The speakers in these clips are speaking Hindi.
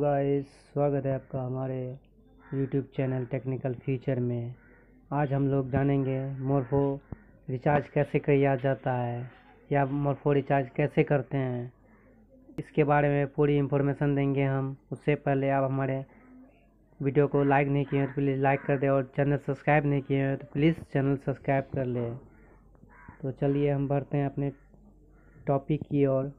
गाइस स्वागत है आपका हमारे यूट्यूब चैनल टेक्निकल फीचर में आज हम लोग जानेंगे मोरफो रिचार्ज कैसे किया जाता है या मोरफो रिचार्ज कैसे करते हैं इसके बारे में पूरी इन्फॉर्मेशन देंगे हम उससे पहले आप हमारे वीडियो को लाइक नहीं किए हैं तो प्लीज़ लाइक कर दें और चैनल सब्सक्राइब नहीं किए हैं तो प्लीज़ चैनल सब्सक्राइब कर लें तो चलिए हम बढ़ते हैं अपने टॉपिक की ओर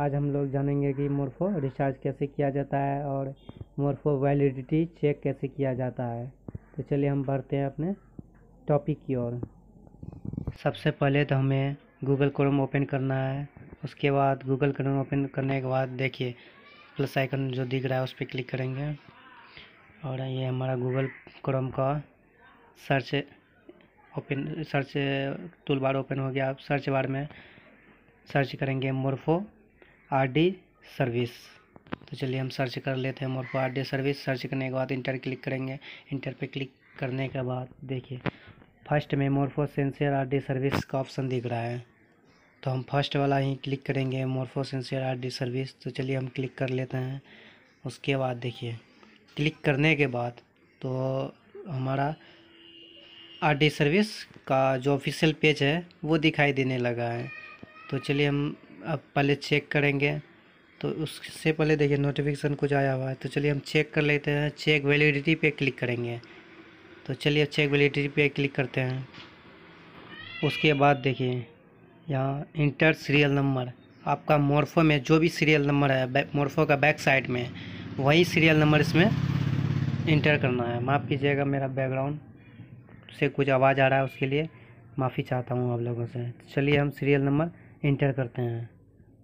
आज हम लोग जानेंगे कि मोरफो रिचार्ज कैसे किया जाता है और मोरफो वैलिडिटी चेक कैसे किया जाता है तो चलिए हम बढ़ते हैं अपने टॉपिक की ओर सबसे पहले तो हमें गूगल क्रोम ओपन करना है उसके बाद गूगल क्रोम ओपन करने के बाद देखिए प्लस आइकन जो दिख रहा है उस पर क्लिक करेंगे और ये हमारा गूगल क्रोम का search open search tool bar open हो गया आप सर्च बार में सर्च करेंगे मोरफो आर डी सर्विस तो चलिए हम सर्च कर लेते हैं Morpho R D service search करने के बाद इंटर क्लिक करेंगे इंटर पे क्लिक करने के बाद देखिए फर्स्ट में मोरफो सेंसियर आर डी सर्विस का ऑप्शन दिख रहा है तो हम फर्स्ट वाला ही क्लिक करेंगे मोरफो सेंसियर आर डी सर्विस तो चलिए हम क्लिक कर लेते हैं उसके बाद देखिए क्लिक करने के बाद तो हमारा आर डी सर्विस का जो ऑफिशियल पेज है वो दिखाई देने लगा है तो चलिए हम अब पहले चेक करेंगे तो उससे पहले देखिए नोटिफिकेशन कुछ आया हुआ है तो चलिए हम चेक कर लेते हैं चेक वैलिडिटी पे क्लिक करेंगे तो चलिए चेक वैलिडिटी पे क्लिक करते हैं उसके बाद देखिए यहाँ इंटर सीरियल नंबर आपका मोरफो में जो भी सीरियल नंबर है मोरफो का बैक साइड में वही सीरियल नंबर इसमें इंटर करना है माफ़ कीजिएगा मेरा बैकग्राउंड से कुछ आवाज़ आ रहा है उसके लिए माफ़ी चाहता हूँ आप लोगों से चलिए हम सीरियल नंबर इंटर करते हैं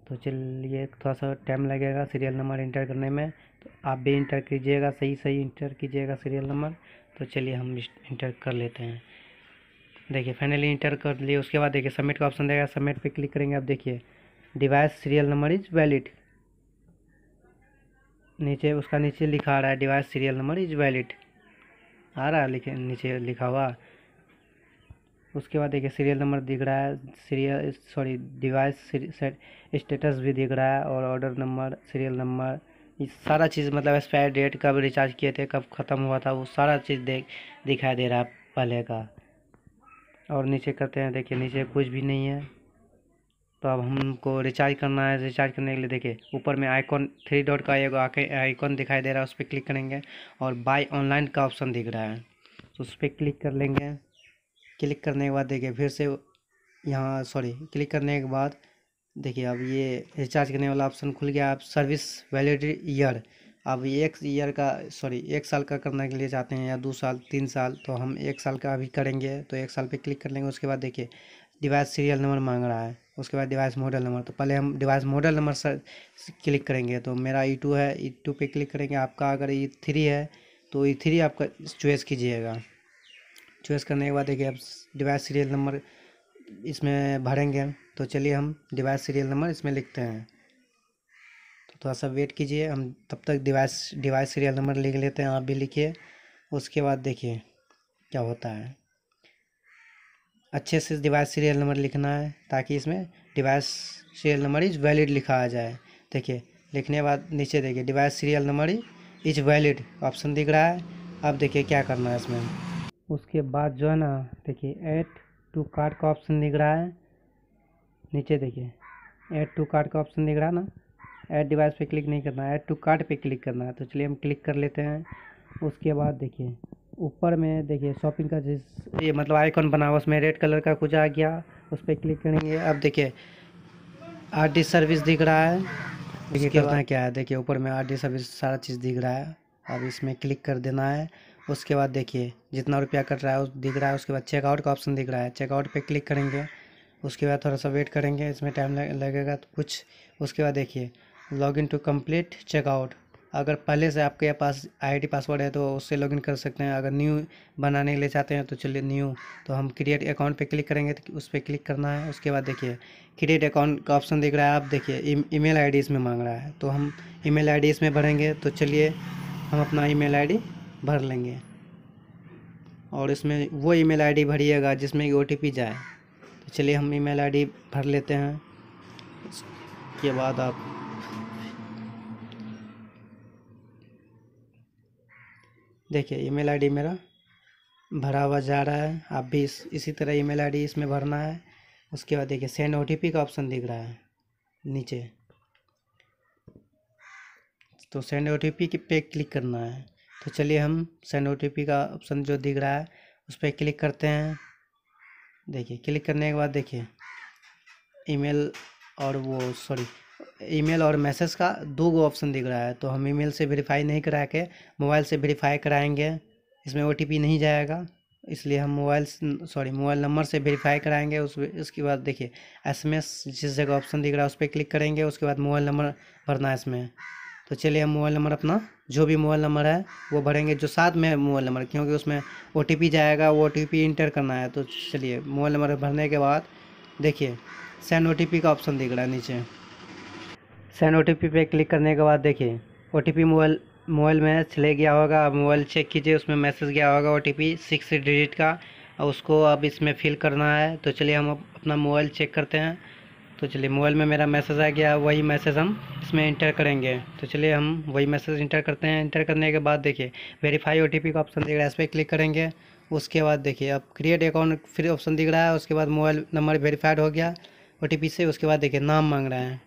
तो चलिए थोड़ा सा टाइम लगेगा सीरियल नंबर इंटर करने में तो आप भी इंटर कीजिएगा सही सही इंटर कीजिएगा सीरियल नंबर तो चलिए हम इंटर कर लेते हैं देखिए फाइनली इंटर कर लिए उसके बाद देखिए सबमिट का ऑप्शन देगा सबमिट पे क्लिक करेंगे आप देखिए device serial number is valid नीचे उसका नीचे लिखा आ रहा है device serial number is valid आ रहा है लिखे नीचे लिखा हुआ उसके बाद देखिए सीरियल नंबर दिख रहा है सीरियल सॉरी डिवाइस स्टेटस भी दिख रहा है और ऑर्डर नंबर सीरियल नंबर ये सारा चीज़ मतलब एक्सपायर डेट कब रिचार्ज किए थे कब ख़त्म हुआ था वो सारा चीज़ देख दिखाई दे रहा है पहले का और नीचे करते हैं देखिए नीचे कुछ भी नहीं है तो अब हमको रिचार्ज करना है रिचार्ज करने के लिए देखिए ऊपर में आइकॉन थ्री डॉट का एक आइकॉन दिखाई दे रहा है उस पर क्लिक करेंगे और बाय ऑनलाइन का ऑप्शन दिख रहा है तो उस पर क्लिक कर लेंगे क्लिक करने के बाद देखिए फिर से यहाँ सॉरी क्लिक करने के बाद देखिए अब ये रिचार्ज करने वाला ऑप्शन खुल गया आप सर्विस वैलिडिटी ईयर अब एक ईयर का सॉरी एक साल का करने के लिए चाहते हैं या दो साल तीन साल तो हम एक साल का अभी करेंगे तो एक साल पे क्लिक कर लेंगे उसके बाद देखिए डिवाइस सीरियल नंबर मांग रहा है उसके बाद डिवाइस मॉडल नंबर तो पहले हम device model number sir click करेंगे तो मेरा ई टू है ई टू पर क्लिक करेंगे आपका अगर ई थ्री है तो ई थ्री आपका चॉइस कीजिएगा चूज़ करने के बाद देखिए आप डिवाइस सीरियल नंबर इसमें भरेंगे तो चलिए हम डिवाइस सीरियल नंबर इसमें लिखते हैं तो थोड़ा सा वेट कीजिए हम तब तक डिवाइस डिवाइस सीरियल नंबर लिख लेते हैं आप भी लिखिए उसके बाद देखिए क्या होता है अच्छे से डिवाइस सीरियल नंबर लिखना है ताकि इसमें device serial number is valid लिखा आ जाए देखिए लिखने के बाद नीचे देखिए device serial number is valid option दिख रहा है अब देखिए क्या करना है इसमें उसके बाद जो है ना देखिए ऐड टू कार्ड का ऑप्शन दिख रहा है नीचे देखिए ऐड टू कार्ड का ऑप्शन दिख रहा है ना ऐड डिवाइस पे क्लिक नहीं करना है ऐड टू कार्ड पे क्लिक करना है तो चलिए हम क्लिक कर लेते हैं उसके बाद देखिए ऊपर में देखिए शॉपिंग का जिस ये मतलब आइकॉन बना हुआ उसमें रेड कलर का कुछ आ गया उस पर क्लिक करेंगे अब देखिए आर डी सर्विस दिख रहा है देखिए करना क्या है देखिए ऊपर में आर डी सर्विस सारा चीज़ दिख रहा है अब इसमें क्लिक कर देना है उसके बाद देखिए जितना रुपया कट रहा है दिख रहा है उसके बाद चेकआउट का ऑप्शन दिख रहा है चेकआउट पे क्लिक करेंगे उसके बाद थोड़ा सा वेट करेंगे इसमें टाइम लगेगा तो कुछ उसके बाद देखिए log in to complete checkout अगर पहले से आपके पास आईडी पासवर्ड है तो उससे लॉगिन कर सकते हैं अगर न्यू बनाने के लिए चाहते हैं तो चलिए न्यू तो हम क्रिएट अकाउंट पे क्लिक करेंगे तो उस पर क्लिक करना है उसके बाद देखिए क्रिएट अकाउंट का ऑप्शन दिख रहा है आप देखिए ईमेल आईडी इसमें मांग रहा है तो हम ईमेल आईडी इसमें भरेंगे तो चलिए हम अपना ईमेल आईडी भर लेंगे और इसमें वो ईमेल आईडी भरिएगा जिसमें ओ टी पी जाए तो चलिए हम ईमेल आईडी भर लेते हैं इसके बाद आप देखिए ईमेल आईडी मेरा भरा हुआ जा रहा है आप भी इस, इसी तरह ईमेल आईडी इसमें भरना है उसके बाद देखिए सेंड ओटीपी का ऑप्शन दिख रहा है नीचे तो सेंड ओटीपी पे क्लिक करना है तो चलिए हम सेंड ओ का ऑप्शन जो दिख रहा है उस पर क्लिक करते हैं देखिए क्लिक करने के बाद देखिए ईमेल और वो सॉरी ईमेल और मैसेज का दो गो ऑप्शन दिख रहा है तो हम ईमेल से वेरीफाई नहीं करा के मोबाइल से वेरीफाई कराएंगे इसमें ओ नहीं जाएगा इसलिए हम मोबाइल सॉरी मोबाइल नंबर से वेरीफाई कराएंगे उस उसके बाद देखिए एसएमएस जिस जगह ऑप्शन दिख रहा है उस पर क्लिक करेंगे उसके बाद मोबाइल नंबर भरना है इसमें तो चलिए हम मोबाइल नंबर अपना जो भी मोबाइल नंबर है वो भरेंगे जो साथ में मोबाइल नंबर क्योंकि उसमें ओ जाएगा वो ओ इंटर करना है तो चलिए मोबाइल नंबर भरने के बाद देखिए सेंड ओ का ऑप्शन दिख रहा है नीचे सेंड ओ पे क्लिक करने के बाद देखिए ओ मोबाइल मोबाइल में चले गया होगा अब मोबाइल चेक कीजिए उसमें मैसेज गया होगा ओ टी सिक्स डिजिट का और उसको अब इसमें फिल करना है तो चलिए हम अपना मोबाइल चेक करते हैं तो चलिए मोबाइल में मेरा मैसेज आ गया वही मैसेज हम इसमें इंटर करेंगे तो चलिए हम वही मैसेज इंटर करते हैं इंटर करने के बाद देखिए वेरीफाई ओ का ऑप्शन दिख रहा है इस पर क्लिक करेंगे उसके बाद देखिए अब क्रिएट अकाउंट फिर ऑप्शन दिख रहा है उसके बाद मोबाइल नंबर वेरीफाइड हो गया ओ से उसके बाद देखिए नाम मांग रहे हैं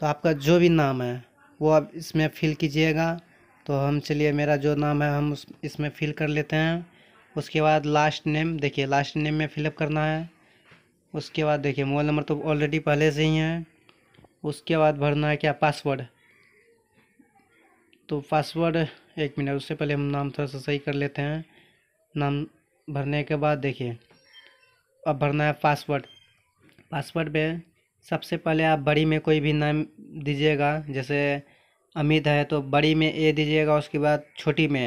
तो आपका जो भी नाम है वो आप इसमें फिल कीजिएगा तो हम चलिए मेरा जो नाम है हम उस इसमें फ़िल कर लेते हैं उसके बाद लास्ट नेम देखिए लास्ट नेम में फिलअप करना है उसके बाद देखिए मोबाइल नंबर तो ऑलरेडी पहले से ही है उसके बाद भरना है क्या पासवर्ड तो पासवर्ड एक मिनट उससे पहले हम नाम थोड़ा सा सही कर लेते हैं नाम भरने के बाद देखिए अब भरना है पासवर्ड पासवर्ड में सबसे पहले आप बड़ी में कोई भी नाम दीजिएगा जैसे अमित है तो बड़ी में ए दीजिएगा उसके बाद छोटी में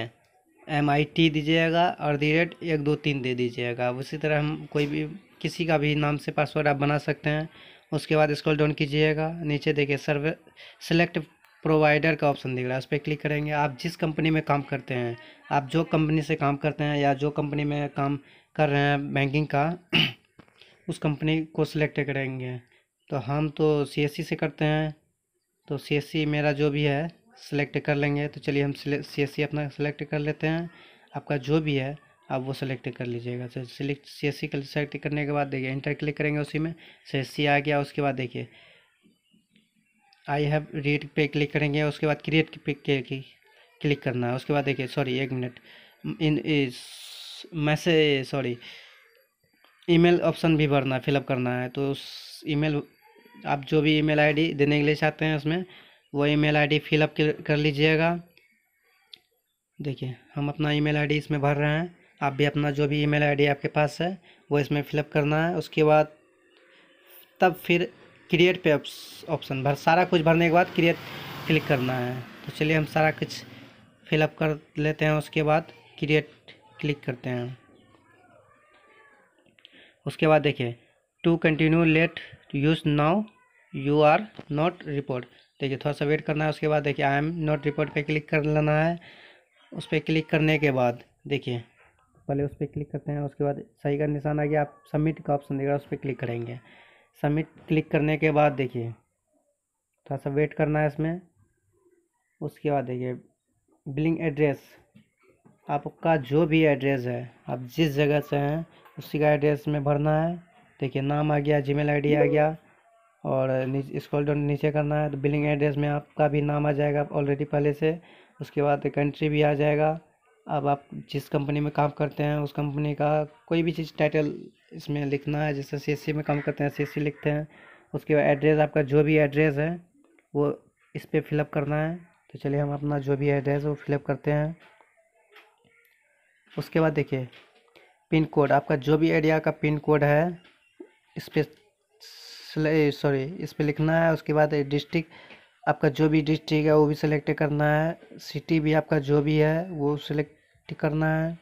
एम आई टी दीजिएगा और दी रेट एक दो तीन दे दीजिएगा उसी तरह हम कोई भी किसी का भी नाम से पासवर्ड आप बना सकते हैं उसके बाद स्क्रॉल डाउन कीजिएगा नीचे देखिए सर्वे सेलेक्ट प्रोवाइडर का ऑप्शन दिख रहा है उस पर क्लिक करेंगे आप जिस कंपनी में काम करते हैं आप जो कंपनी से काम करते हैं या जो कंपनी में काम कर रहे हैं बैंकिंग का उस कंपनी को सिलेक्ट करेंगे तो हम तो सी से करते हैं तो सी मेरा जो भी है सिलेक्ट कर लेंगे तो चलिए हम सी अपना सिलेक्ट कर लेते हैं आपका जो भी है आप वो सेलेक्ट कर लीजिएगा sir select C S C select करने के बाद देखिए इंटर क्लिक करेंगे उसी में सी एस सी आ गया उसके बाद देखिए आई हैव रीड पे क्लिक करेंगे उसके बाद क्रिएट पे क्लिक करना है उसके बाद देखिए सॉरी एक minute in message sorry email option भी भरना है फिलअप करना है तो उस ईमेल आप जो भी ईमेल आईडी देने के लिए चाहते हैं उसमें वो ईमेल आईडी फिलअप कर लीजिएगा देखिए हम अपना ईमेल आईडी इसमें भर रहे हैं आप भी अपना जो भी ईमेल आईडी आपके पास है वो इसमें फिलअप करना है उसके बाद तब फिर क्रिएट पे ऑप्शन भर सारा कुछ भरने के बाद क्रिएट क्लिक करना है तो चलिए हम सारा कुछ फिलअप कर लेते हैं उसके बाद क्रिएट क्लिक करते हैं उसके बाद देखिए to continue let us know you are not robot देखिए थोड़ा सा वेट करना है उसके बाद देखिए आई एम नॉट रिपोर्ट पे क्लिक कर लेना है उस पर क्लिक करने के बाद देखिए पहले उस पर क्लिक करते हैं उसके बाद सही का निशान आ गया आप सबमिट का ऑप्शन देगा उस पर क्लिक करेंगे सबमिट क्लिक करने के बाद देखिए थोड़ा सा वेट करना है इसमें उसके बाद देखिए बिलिंग एड्रेस आपका जो भी एड्रेस है आप जिस जगह से हैं उसी का एड्रेस में भरना है देखिए नाम आ गया जी मेल आ गया और स्क्रॉल डाउन नीचे करना है तो बिलिंग एड्रेस में आपका भी नाम आ जाएगा ऑलरेडी पहले से उसके बाद कंट्री भी आ जाएगा अब आप जिस कंपनी में काम करते हैं उस कंपनी का कोई भी चीज़ टाइटल इसमें लिखना है जैसे सी एस सी में काम करते हैं सी एस सी लिखते हैं उसके बाद एड्रेस आपका जो भी एड्रेस है वो इस पर फिलअप करना है तो चलिए हम अपना जो भी एड्रेस है वो फिलअप करते हैं उसके बाद देखिए पिन कोड आपका जो भी एरिया का पिन कोड है इस पर सॉरी इस पर लिखना है उसके बाद डिस्ट्रिक्ट आपका जो भी डिस्ट्रिक्ट है वो भी सिलेक्ट करना है सिटी भी आपका जो भी है वो सिलेक्ट करना है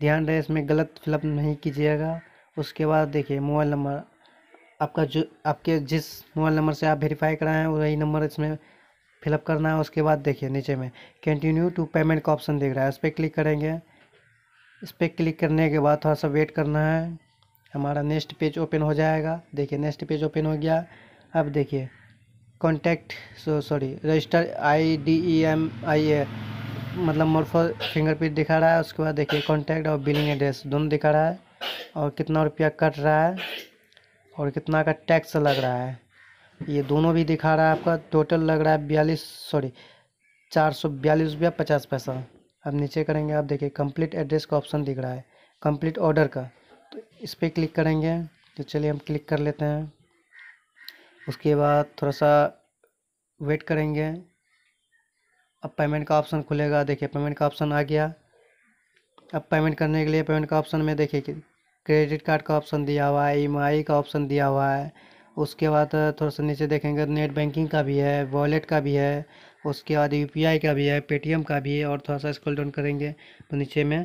ध्यान रहे इसमें गलत फिलअप नहीं कीजिएगा उसके बाद देखिए मोबाइल नंबर आपका जो आपके जिस मोबाइल नंबर से आप वेरीफाई कराएं वही नंबर इसमें फिलअप करना है उसके बाद देखिए नीचे में कंटिन्यू टू पेमेंट का ऑप्शन दिख रहा है इस पर क्लिक करेंगे इस पर क्लिक करने के बाद थोड़ा सा वेट करना है हमारा नेक्स्ट पेज ओपन हो जाएगा देखिए नेक्स्ट पेज ओपन हो गया अब देखिए contact sorry register I D E M I A मतलब मोरफो फिंगरप्रिंट दिखा रहा है उसके बाद देखिए कॉन्टैक्ट और बिलिंग एड्रेस दोनों दिखा रहा है और कितना रुपया कट रहा है और कितना का टैक्स लग रहा है ये दोनों भी दिखा रहा है आपका टोटल लग रहा है बयालीस सॉरी चार सौ बयालीस रुपया पचास पैसा अब नीचे करेंगे आप देखिए कंप्लीट एड्रेस का ऑप्शन दिख रहा है कंप्लीट ऑर्डर का तो इस पर क्लिक करेंगे तो चलिए हम क्लिक कर लेते हैं उसके बाद थोड़ा सा वेट करेंगे अब पेमेंट का ऑप्शन खुलेगा देखिए पेमेंट का ऑप्शन आ गया अब पेमेंट करने के लिए पेमेंट का ऑप्शन में देखिए क्रेडिट कार्ड का ऑप्शन दिया हुआ है ई e का ऑप्शन दिया हुआ है उसके बाद थोड़ा सा नीचे देखेंगे नेट बैंकिंग का भी है वॉलेट का भी है उसके बाद यू का भी है पेटीएम का भी है और थोड़ा सा स्क्रॉल डाउन करेंगे तो नीचे में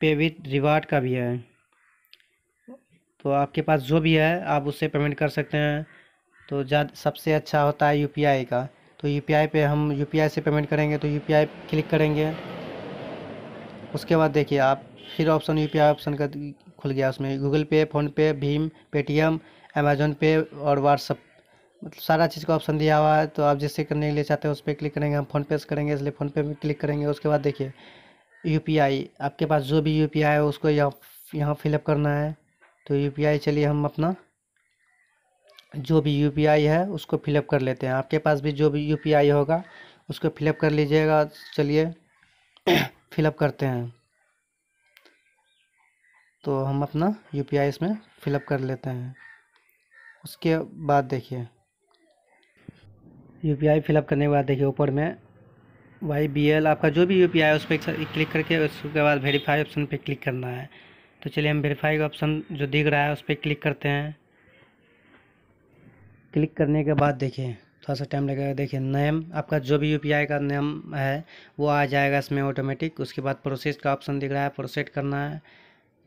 पे विथ रिवार्ड का भी है तो आपके पास जो भी है आप उससे पेमेंट कर सकते हैं तो ज़्यादा सबसे अच्छा होता है यू का तो यू पे हम यू से पेमेंट करेंगे तो यू क्लिक करेंगे उसके बाद देखिए आप फिर ऑप्शन यू ऑप्शन का खुल गया उसमें गूगल पे फ़ोनपे भीम पेटीएम अमेजोन पे और व्हाट्सअप मतलब सारा चीज़ का ऑप्शन दिया हुआ है तो आप जिससे करने के लिए चाहते हैं उस पर क्लिक करेंगे हम फ़ोनपे से करेंगे इसलिए फ़ोनपे में क्लिक करेंगे उसके बाद देखिए यू आपके पास जो भी यू है उसको यहाँ यहाँ फिलअप करना है तो यू चलिए हम अपना जो भी यू है उसको फिलअप कर लेते हैं आपके पास भी जो भी यू होगा उसको फिलअप कर लीजिएगा चलिए फिलअप करते हैं तो हम अपना यू इसमें फिलअप कर लेते हैं उसके बाद देखिए यू पी फिलअप करने के बाद देखिए ऊपर में वाई बी एल आपका जो भी यू पी है उस पर क्लिक करके उसके बाद वेरीफाई ऑप्शन पे क्लिक करना है तो चलिए हम वेरीफाई का ऑप्शन जो दिख रहा है उस पर क्लिक करते हैं क्लिक करने के बाद देखिए थोड़ा सा टाइम लगेगा देखिए नेम आपका जो भी यूपीआई का नेम है वो आ जाएगा इसमें ऑटोमेटिक उसके बाद प्रोसेस का ऑप्शन दिख रहा है प्रोसेस करना है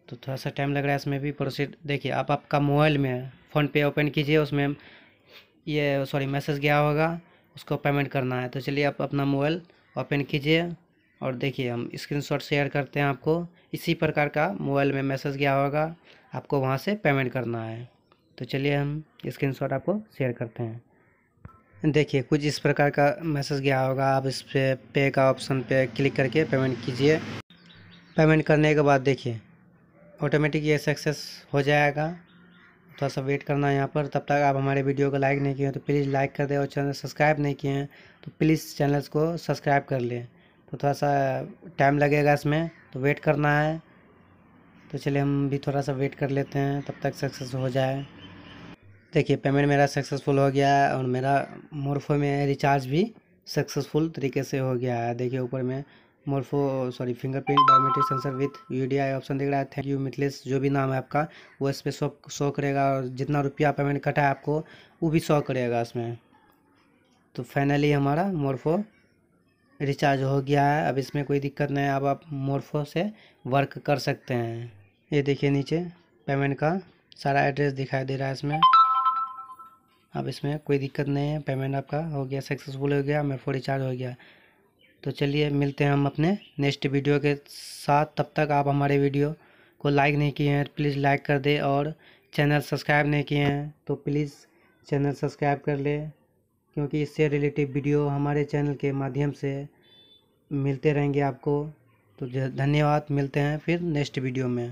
तो थोड़ा सा टाइम लग रहा है इसमें भी प्रोसेस देखिए आप आपका मोबाइल में फ़ोन पे ओपन कीजिए उसमें ये सॉरी मैसेज गया होगा उसको पेमेंट करना है तो चलिए आप अपना मोबाइल ओपन कीजिए और देखिए हम स्क्रीन शेयर करते हैं आपको इसी प्रकार का मोबाइल में मैसेज गया होगा आपको वहाँ से पेमेंट करना है तो चलिए हम शॉट आपको शेयर करते हैं देखिए कुछ इस प्रकार का मैसेज गया होगा आप इस पर पे का ऑप्शन पे क्लिक करके पेमेंट कीजिए पेमेंट करने के बाद देखिए ऑटोमेटिक ये सक्सेस हो जाएगा थोड़ा सा वेट करना है यहाँ पर तब तक आप हमारे वीडियो को लाइक नहीं किए हैं तो प्लीज़ लाइक कर दें और चैनल सब्सक्राइब नहीं किए हैं तो प्लीज़ चैनल को सब्सक्राइब कर लें तो थोड़ा सा टाइम लगेगा इसमें तो वेट करना है तो चलिए हम भी थोड़ा सा वेट कर लेते हैं तब तक सक्सेस हो जाए देखिए पेमेंट मेरा सक्सेसफुल हो गया है और मेरा मोरफो में रिचार्ज भी सक्सेसफुल तरीके से हो गया है देखिए ऊपर में Morpho sorry fingerprint biometric sensor with you option दिख रहा है थैंक यू मिथलेस जो भी नाम है आपका वो इस पर शो शो करेगा और जितना रुपया पेमेंट कटा है आपको वो भी शो करेगा इसमें तो फाइनली हमारा मोरफो रिचार्ज हो गया है अब इसमें कोई दिक्कत नहीं है अब आप मोरफो से वर्क कर सकते हैं ये देखिए नीचे पेमेंट का सारा एड्रेस दिखाई दे रहा है इसमें अब इसमें कोई दिक्कत नहीं है पेमेंट आपका हो गया सक्सेसफुल हो गया मेरा फ़ोन रिचार्ज हो गया तो चलिए मिलते हैं हम अपने नेक्स्ट वीडियो के साथ तब तक आप हमारे वीडियो को लाइक नहीं किए हैं प्लीज़ लाइक कर दे और चैनल सब्सक्राइब नहीं किए हैं तो प्लीज़ चैनल सब्सक्राइब कर ले क्योंकि इससे रिलेटिव वीडियो हमारे चैनल के माध्यम से मिलते रहेंगे आपको तो धन्यवाद मिलते हैं फिर नेक्स्ट वीडियो में